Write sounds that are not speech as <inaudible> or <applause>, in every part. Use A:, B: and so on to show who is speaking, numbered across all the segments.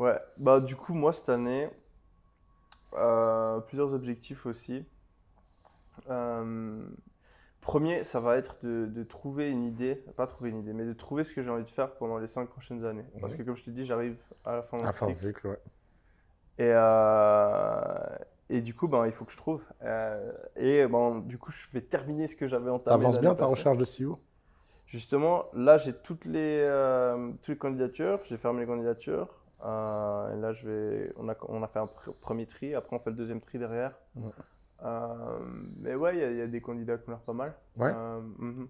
A: Ouais, bah du coup, moi cette année, euh, plusieurs objectifs aussi. Euh, premier, ça va être de, de, trouver une idée, pas trouver une idée, mais de trouver ce que j'ai envie de faire pendant les cinq prochaines années. Parce que comme je te dis, j'arrive à la fin de cycle. cycle ouais. Et, euh, et du coup, ben, il faut que je trouve. et ben, du coup, je vais terminer ce que j'avais tête. Ça avance bien ta recherche de CEO Justement, là, j'ai euh, toutes les, candidatures, j'ai fermé les candidatures. Euh, et là, je vais, on, a, on a fait un premier tri, après, on fait le deuxième tri derrière. Euh, mais ouais, il y, a des candidats qui ont pas mal. Mhm.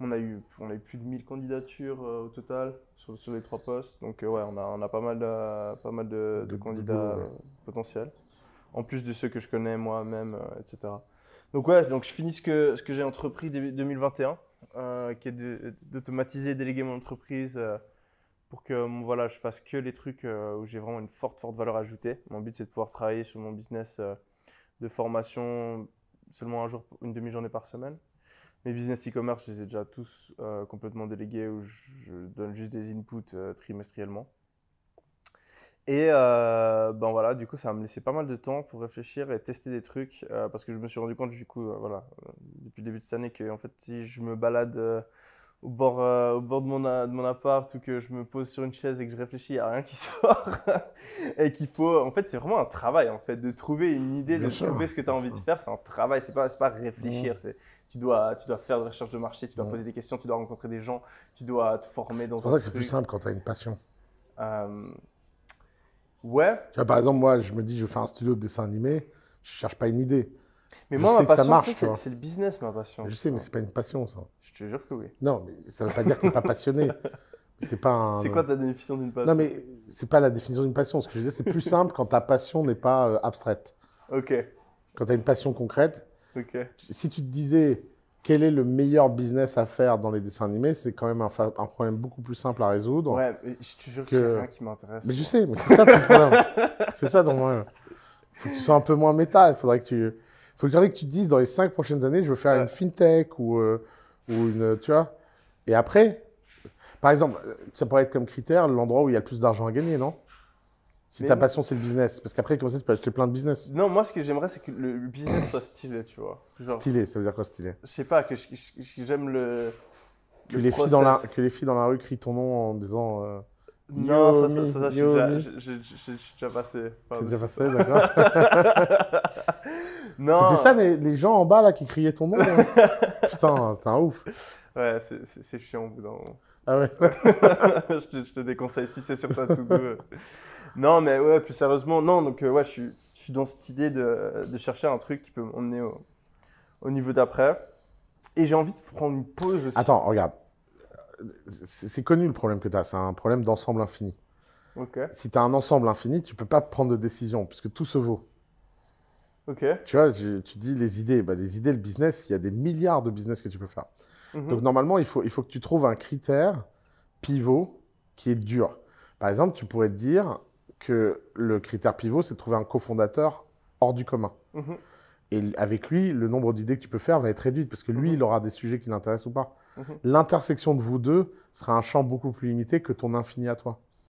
A: on, a eu, on a eu plus de 1000 candidatures au total sur, sur, les trois postes. Donc, ouais, on a, on a pas mal de, pas mal de, candidats potentiels. En plus de ceux que je connais moi-même, etc. Donc, ouais, donc je finis ce que, ce que j'ai entrepris début 2021. Euh, qui est d'automatiser, et déléguer mon entreprise euh, pour que euh, voilà, je fasse que les trucs où j'ai vraiment une forte, forte valeur ajoutée. Mon but, c'est de pouvoir travailler sur mon business de formation seulement un jour, une demi-journée par semaine. Mes business e-commerce, je les ai déjà tous complètement délégués où je, donne juste des inputs trimestriellement. Et ben voilà, du coup, ça m'a me pas mal de temps pour réfléchir et tester des trucs parce que je me suis rendu compte, du coup, voilà, depuis le début de cette année que en fait, si je me balade euh, au, bord, euh, au bord de mon, euh, de mon appart ou que je me pose sur une chaise et que je réfléchis, il n'y a rien qui <laughs> sort. et qu'il faut. En fait, c'est vraiment un travail en fait, de trouver une idée, de trouver ce que tu as envie de faire. C'est un travail, ce n'est pas, pas réfléchir. c'est tu dois, tu dois faire des recherches de marché, tu dois poser des questions, tu dois rencontrer des gens, tu dois te former dans C'est pour ça que c'est plus simple
B: quand tu as une passion.
A: Ouais. par
B: exemple, moi, je me dis, je faire un studio de dessin animé, je cherche pas une idée. Mais moi, ma passion, c'est le
A: business, ma passion. Je sais,
B: mais c'est pas une passion, ça.
A: Je te jure que oui.
B: Non, mais ça veut pas dire que t'es pas passionné. <laughs> C'est pas un... C'est quoi ta définition d'une passion Non, mais c'est pas la définition d'une passion. Ce que je veux c'est plus simple quand ta passion n'est pas euh, abstraite. Ok. Quand tu as une passion concrète. Ok. Si tu te disais quel est le meilleur business à faire dans les dessins animés, c'est quand même un, problème beaucoup plus simple à résoudre. Ouais, mais je te jure que, c'est rien qui m'intéresse. Mais je sais, mais c'est ça ton problème. <laughs> c'est ça ton problème. Faut que tu sois un peu moins méta. Il faudrait que tu faut que tu te dises dans les cinq prochaines années, je veux faire une fintech ou, euh, ou une, tu vois. Et après, par exemple, ça pourrait être comme critère l'endroit où il y a le plus d'argent à gagner, non Si ta passion c'est le business, parce qu'après comme ça tu peux acheter plein de business.
A: Non, moi ce que j'aimerais c'est que le business soit stylé, tu vois. stylé, ça veut dire quoi stylé Je sais pas, que j'aime le.
B: Que les, filles dans la, que les filles dans la rue crient ton nom en disant. Euh, non, ça, ça, ça, ça je, suis déjà,
A: déjà passé. c'est déjà passé, d'accord. <laughs> <laughs> C'était ça
B: les, gens en bas là qui criaient ton nom. <laughs> Putain, t'es un ouf.
A: Ouais, c'est chiant au Ah ouais. <laughs> je, te, je, déconseille si c'est sur ça tout doux. Euh. Non, mais ouais, plus sérieusement, non. Donc euh, ouais, je suis, je dans cette idée de, chercher un truc qui peut m'emmener au, niveau d'après. Et j'ai envie de prendre une pause aussi. Attends,
B: regarde. C'est connu le problème que tu as. C'est un problème d'ensemble infini. Si tu as un ensemble infini, tu peux pas prendre de décision puisque tout se vaut. Tu vois, tu, dis les idées. Bah, les idées, le business, il y a des milliards de business que tu peux faire. Mhm. Donc, normalement, il faut, il faut que tu trouves un critère pivot qui est dur. Par exemple, tu pourrais te dire que le critère pivot, c'est de trouver un cofondateur hors du commun. Mhm. Et avec lui, le nombre d'idées que tu peux faire va être réduit parce que lui, mhm. il aura des sujets qui l'intéressent ou pas. L'intersection de vous deux sera un champ beaucoup plus limité que ton infini à toi.